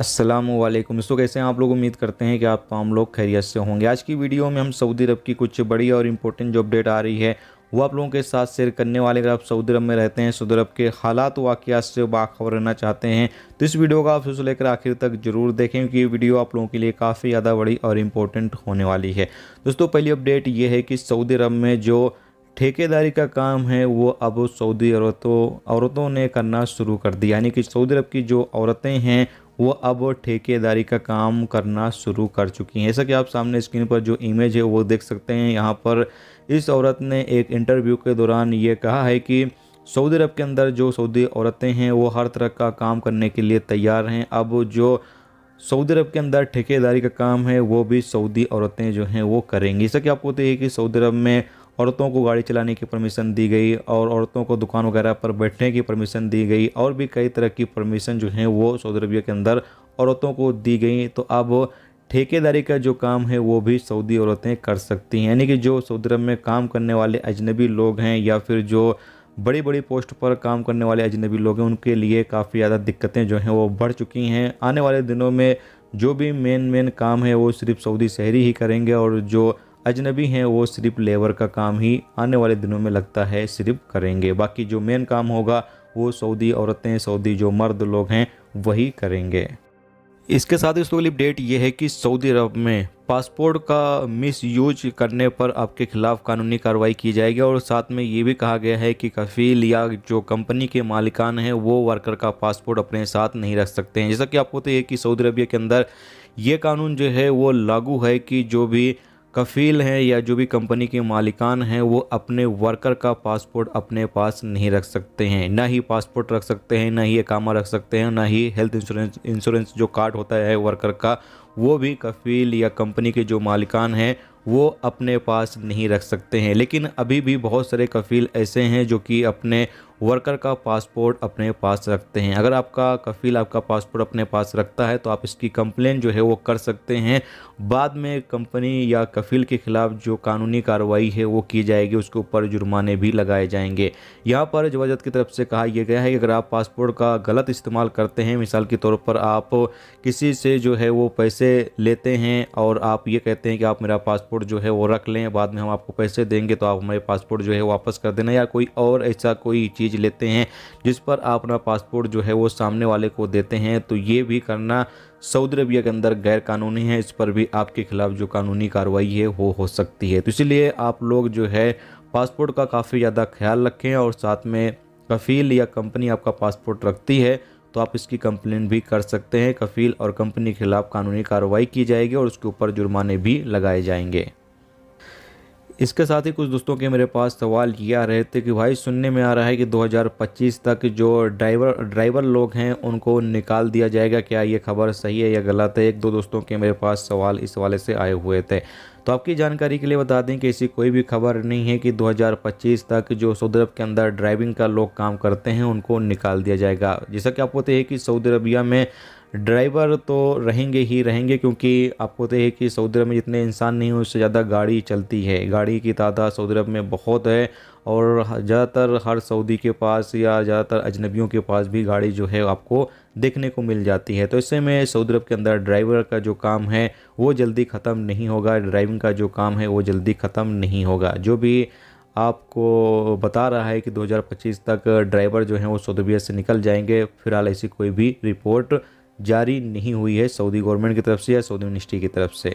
असलम दोस्तों कैसे हैं आप लोग उम्मीद करते हैं कि आप तमाम लोग खैरियत से होंगे आज की वीडियो में हम सऊदी अरब की कुछ बड़ी और इम्पोर्टेंट जो अपडेट आ रही है वो आप लोगों के साथ शेयर करने वाले अगर आप सऊदी अरब में रहते हैं सऊदी अरब के हालात वाकियात से बाखबर रहना चाहते हैं तो इस वीडियो का आप सबसे लेकर आखिर तक ज़रूर देखें क्योंकि ये वीडियो आप लोगों के लिए काफ़ी ज़्यादा बड़ी और इम्पोर्टेंट होने वाली है दोस्तों पहली अपडेट ये है कि सऊदी अरब में जो ठेकेदारी का काम है वो अब सऊदी औरतों औरतों ने करना शुरू कर दिया यानी कि सऊदी अरब की जो औरतें हैं वो अब ठेकेदारी का काम करना शुरू कर चुकी हैं जैसा कि आप सामने स्क्रीन पर जो इमेज है वो देख सकते हैं यहाँ पर इस औरत ने एक इंटरव्यू के दौरान ये कहा है कि सऊदी अरब के अंदर जो सऊदी औरतें हैं वो हर तरह का काम करने के लिए तैयार हैं अब जो सऊदी अरब के अंदर ठेकेदारी का काम है वो भी सऊदी औरतें जो हैं वो करेंगी जैसा कि आपको हैं कि सऊदी अरब में औरतों को गाड़ी चलाने की परमिशन दी गई और औरतों को दुकान वगैरह पर बैठने की परमिशन दी गई और भी कई तरह की परमिशन जो हैं वो सऊदी अरबिया के अंदर औरतों को दी गई तो अब ठेकेदारी का जो काम है वो भी सऊदी औरतें कर सकती हैं यानी कि जो सऊदी अरब में काम करने वाले अजनबी लोग हैं या फिर जो बड़ी बड़ी पोस्ट पर काम करने वाले अजनबी लोग हैं उनके लिए काफ़ी ज़्यादा दिक्कतें जो हैं वो बढ़ चुकी हैं आने वाले दिनों में जो भी मेन मेन काम है वो सिर्फ सऊदी शहरी ही करेंगे और जो अजनबी हैं वो सिर्फ लेबर का काम ही आने वाले दिनों में लगता है सिर्फ करेंगे बाकी जो मेन काम होगा वो सऊदी औरतें सऊदी जो मर्द लोग हैं वही करेंगे इसके साथ ही उसकी अपडेट ये है कि सऊदी अरब में पासपोर्ट का मिस यूज करने पर आपके खिलाफ कानूनी कार्रवाई की जाएगी और साथ में ये भी कहा गया है कि कफील या जो कंपनी के मालिकान हैं वो वर्कर का पासपोर्ट अपने साथ नहीं रख सकते हैं जैसा कि आपको तो ये कि सऊदी अरबिया के अंदर ये कानून जो है वो लागू है कि जो भी कफील हैं या जो भी कंपनी के मालिकान हैं वो अपने वर्कर का पासपोर्ट अपने पास नहीं रख सकते हैं ना ही पासपोर्ट रख सकते हैं ना ही एकामा रख सकते हैं ना ही हेल्थ इंश्योरेंस इंश्योरेंस जो कार्ड होता है वर्कर का वो भी कफील या कंपनी के जो मालिकान हैं वो अपने पास नहीं रख सकते हैं लेकिन अभी भी बहुत सारे कफील ऐसे हैं जो कि अपने वर्कर का पासपोर्ट अपने पास रखते हैं अगर आपका कफील आपका पासपोर्ट अपने पास रखता है तो आप इसकी कंप्लेन जो है वो कर सकते हैं बाद में कंपनी या कफील के ख़िलाफ़ जो कानूनी कार्रवाई है वो की जाएगी उसके ऊपर जुर्माने भी लगाए जाएंगे यहाँ पर जवाजत की तरफ से कहा यह गया है कि अगर आप पासपोर्ट का गलत इस्तेमाल करते हैं मिसाल के तौर पर आप किसी से जो है वो पैसे लेते हैं और आप ये कहते हैं कि आप मेरा पासपोर्ट जो है वो रख लें बाद में हम आपको पैसे देंगे तो आप हमारे पासपोर्ट जो है वापस कर देना या कोई और ऐसा कोई चीज़ चीज़ लेते हैं जिस पर आप अपना पासपोर्ट जो है वो सामने वाले को देते हैं तो ये भी करना सऊदी अरबिया के अंदर गैर कानूनी है इस पर भी आपके खिलाफ जो कानूनी कार्रवाई है वो हो सकती है तो इसीलिए आप लोग जो है पासपोर्ट का काफ़ी ज़्यादा ख्याल रखें और साथ में कफील या कंपनी आपका पासपोर्ट रखती है तो आप इसकी कंप्लेन भी कर सकते हैं कफील और कंपनी के खिलाफ कानूनी कार्रवाई की जाएगी और उसके ऊपर जुर्माने भी लगाए जाएंगे इसके साथ ही कुछ दोस्तों के मेरे पास सवाल ये आ रहे थे कि भाई सुनने में आ रहा है कि 2025 तक जो ड्राइवर ड्राइवर लोग हैं उनको निकाल दिया जाएगा क्या ये खबर सही है या गलत है एक दो दोस्तों के मेरे पास सवाल इस वाले से आए हुए थे तो आपकी जानकारी के लिए बता दें कि ऐसी कोई भी खबर नहीं है कि 2025 तक जो सऊदी अरब के अंदर ड्राइविंग का लोग काम करते हैं उनको निकाल दिया जाएगा जैसा कि आपको पता है कि सऊदी अरबिया में ड्राइवर तो रहेंगे ही रहेंगे क्योंकि आपको तो है कि सऊदी अरब में जितने इंसान नहीं हैं उससे ज़्यादा गाड़ी चलती है गाड़ी की तादाद सऊदी अरब में बहुत है और ज़्यादातर हर सऊदी के पास या ज़्यादातर अजनबियों के पास भी गाड़ी जो है आपको देखने को मिल जाती है तो इससे में सऊदी अरब के अंदर ड्राइवर का जो काम है वो जल्दी ख़त्म नहीं होगा ड्राइविंग का जो काम है वो जल्दी ख़त्म नहीं होगा जो भी आपको बता रहा है कि 2025 तक ड्राइवर जो हैं वो सऊदी अरब से निकल जाएंगे फिलहाल ऐसी कोई भी रिपोर्ट जारी नहीं हुई है सऊदी गवर्नमेंट की तरफ से या सऊदी मिनिस्ट्री की तरफ से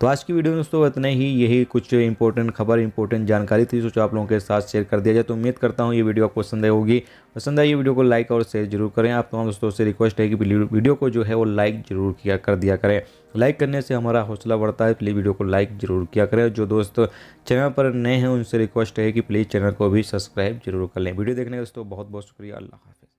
तो आज की वीडियो में दोस्तों इतने ही यही कुछ इंपॉर्टेंट खबर इंपॉर्टेंट जानकारी थी सोचो आप लोगों के साथ शेयर कर दिया जाए तो उम्मीद करता हूँ ये वीडियो आपको पसंद आई होगी पसंद आई ये वीडियो को लाइक और शेयर जरूर करें आप तमाम दोस्तों से रिक्वेस्ट है कि वीडियो को जो है वो लाइक जरूर किया कर दिया करें लाइक करने से हमारा हौसला बढ़ता है प्लीज़ वीडियो को लाइक जरूर किया करें जो दोस्त चैनल पर नए हैं उनसे रिक्वेस्ट है कि प्लीज़ चैनल को भी सब्सक्राइब जरूर कर लें वीडियो देखने का दोस्तों बहुत बहुत शुक्रिया अल्लाह हाफिज़